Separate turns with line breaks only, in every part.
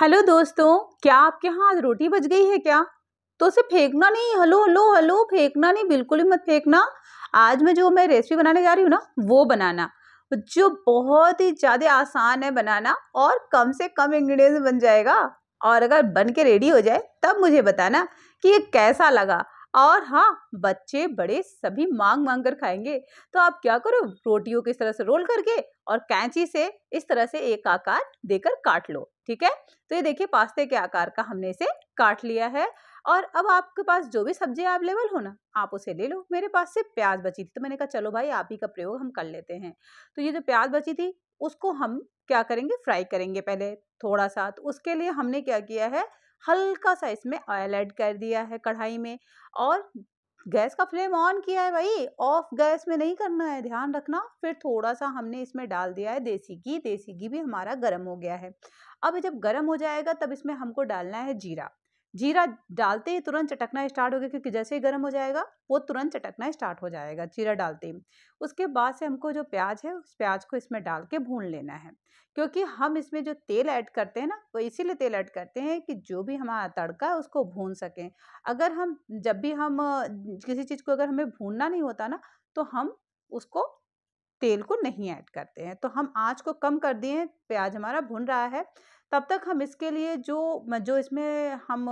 hello दोस्तों क्या आपके हाथ रोटी बच गई है क्या तो उसे फेंकना नहीं हलो हलो हेलो फेंकना नहीं बिल्कुल ही मत फेंकना आज मैं जो मैं रेसिपी बनाने जा रही हूँ ना वो बनाना जो बहुत ही ज़्यादा आसान है बनाना और कम से कम इंग्रेडिएंट्स बन जाएगा और अगर बन के रेडी हो जाए तब मुझे बताना कि ये कैसा लगा और हाँ बच्चे बड़े सभी मांग मांग कर खाएंगे तो आप क्या करो रोटियों को इस तरह से रोल करके और कैंची से इस तरह से एक आकार देकर काट लो ठीक है तो ये देखिए पास्ते के आकार का हमने इसे काट लिया है और अब आपके पास जो भी सब्जी अवेलेबल हो ना आप उसे ले लो मेरे पास से प्याज बची थी तो मैंने कहा चलो भाई आप ही का प्रयोग हम कर लेते हैं तो ये जो प्याज बची थी उसको हम क्या करेंगे फ्राई करेंगे पहले थोड़ा सा तो उसके लिए हमने क्या किया है हल्का सा इसमें ऑयल ऐड कर दिया है कढ़ाई में और गैस का फ्लेम ऑन किया है भाई ऑफ गैस में नहीं करना है ध्यान रखना फिर थोड़ा सा हमने इसमें डाल दिया है देसी घी देसी घी भी हमारा गर्म हो गया है अब जब गर्म हो जाएगा तब इसमें हमको डालना है जीरा जीरा डालते ही तुरंत चटकना स्टार्ट हो गया क्योंकि जैसे ही गर्म हो जाएगा वो तुरंत चटकना स्टार्ट हो जाएगा जीरा डालते ही उसके बाद से हमको जो प्याज है उस प्याज को इसमें डाल के भून लेना है क्योंकि हम इसमें जो तेल ऐड करते हैं ना वो इसीलिए तेल ऐड करते हैं कि जो भी हमारा तड़का है उसको भून सकें अगर हम जब भी हम किसी चीज़ को अगर हमें भूनना नहीं होता ना तो हम उसको तेल को नहीं ऐड करते हैं तो हम आँच को कम कर दिए हैं प्याज हमारा भून रहा है तब तक हम इसके लिए जो जो इसमें हम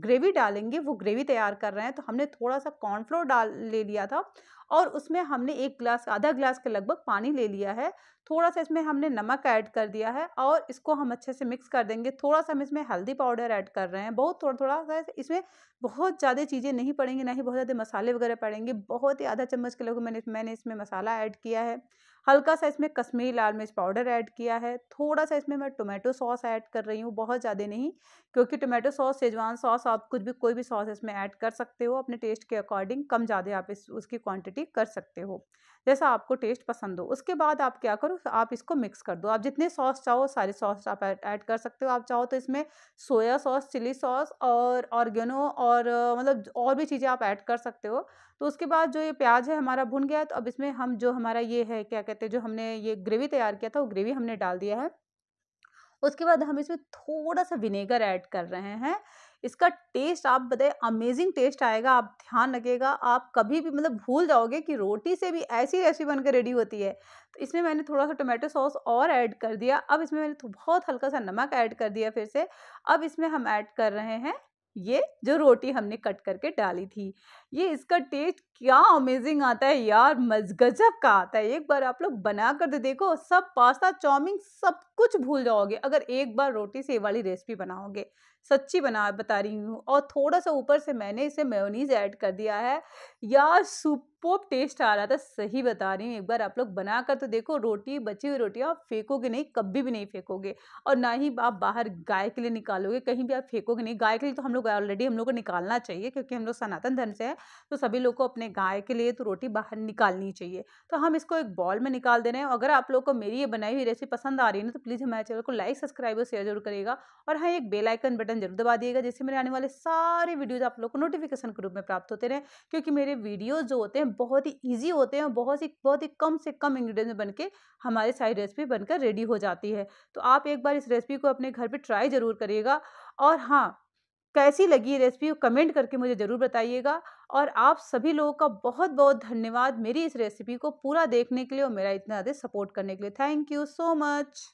ग्रेवी डालेंगे वो ग्रेवी तैयार कर रहे हैं तो हमने थोड़ा सा कॉर्नफ्लोर डाल ले लिया था और उसमें हमने एक ग्लास आधा ग्लास के लगभग पानी ले लिया है थोड़ा सा इसमें हमने नमक ऐड कर दिया है और इसको हम अच्छे से मिक्स कर देंगे थोड़ा सा हम इसमें हल्दी पाउडर ऐड कर रहे हैं बहुत थोड़ा थोड़ा सा इसमें बहुत ज़्यादा चीज़ें नहीं पड़ेंगी ना ही बहुत ज़्यादा मसाले वगैरह पड़ेंगे बहुत ही आधा चम्मच के लगभग मैंने मैंने इसमें मसाला ऐड किया है हल्का सा इसमें कश्मीरी लाल मिर्च पाउडर ऐड किया है थोड़ा सा इसमें मैं टोमेटो सॉस ऐड कर रही हूँ बहुत ज़्यादा नहीं क्योंकि टोमेटो सॉस शेजवान सॉस आप कुछ भी कोई भी सॉस इसमें ऐड कर सकते हो अपने टेस्ट के अकॉर्डिंग कम ज़्यादा आप इस उसकी क्वांटिटी कर सकते हो जैसा आपको टेस्ट पसंद हो उसके बाद आप क्या करो आप इसको मिक्स कर दो आप जितने सॉस चाहो सारे सॉस आप ऐड कर सकते हो आप चाहो तो इसमें सोया सॉस चिली सॉस और ऑर्गेनो और मतलब और भी चीज़ें आप ऐड कर सकते हो तो उसके बाद जो ये प्याज है हमारा भुन गया है तो अब इसमें हम जो हमारा ये है क्या कहते कहते हैं जो हमने ये ग्रेवी तैयार किया था वो ग्रेवी हमने डाल दिया है उसके बाद हम इसमें थोड़ा सा विनेगर ऐड कर रहे हैं इसका टेस्ट आप बताए अमेजिंग टेस्ट आएगा आप ध्यान रखिएगा आप कभी भी मतलब भूल जाओगे कि रोटी से भी ऐसी रेसिपी बनकर रेडी होती है तो इसमें मैंने थोड़ा सा टोमेटो सॉस और ऐड कर दिया अब इसमें मैंने बहुत हल्का सा नमक ऐड कर दिया फिर से अब इसमें हम ऐड कर रहे हैं ये जो रोटी हमने कट करके डाली थी ये इसका टेस्ट क्या अमेजिंग आता है यार मजगजब का आता है एक बार आप लोग बना कर दे तो देखो सब पास्ता चाउमिन सब कुछ भूल जाओगे अगर एक बार रोटी से वाली रेसिपी बनाओगे सच्ची बना बता रही हूँ और थोड़ा सा ऊपर से मैंने इसे मेयोनीज ऐड कर दिया है यार सुपोप टेस्ट आ रहा था सही बता रही हूँ एक बार आप लोग बना कर तो देखो रोटी बची हुई रोटी आप फेंकोगे नहीं कभी भी नहीं फेंकोगे और ना ही आप बाहर गाय के लिए निकालोगे कहीं भी आप फेंकोगे नहीं गाय के लिए तो हम लोग ऑलरेडी हम लोग को निकालना चाहिए क्योंकि हम लोग सनातन धर्म से हैं तो सभी लोग को अपने गाय के लिए तो रोटी बाहर निकालनी चाहिए तो हम इसको एक बॉल में निकाल दे रहे हैं अगर आप लोग को मेरी ये बनाई हुई रेसिपी पसंद आ रही है ना तो प्लीज़ हमारे चैनल को लाइक सब्सक्राइब और शेयर जरूर करिएगा और हाँ एक बेल आइकन बटन जरूर दबा दिएगा जिससे मेरे आने वाले सारे वीडियोज आप लोग को नोटिफिकेशन के रूप में प्राप्त होते रहे क्योंकि मेरे वीडियोज जो होते हैं बहुत ही ईजी होते हैं और बहुत ही बहुत ही कम से कम इंग्रीडियंट बन के हमारे सारी रेसिपी बनकर रेडी हो जाती है तो आप एक बार इस रेसिपी को अपने घर पर ट्राई ज़रूर करिएगा और हाँ कैसी लगी रेसिपी कमेंट करके मुझे ज़रूर बताइएगा और आप सभी लोगों का बहुत बहुत धन्यवाद मेरी इस रेसिपी को पूरा देखने के लिए और मेरा इतना ज़्यादा सपोर्ट करने के लिए थैंक यू सो मच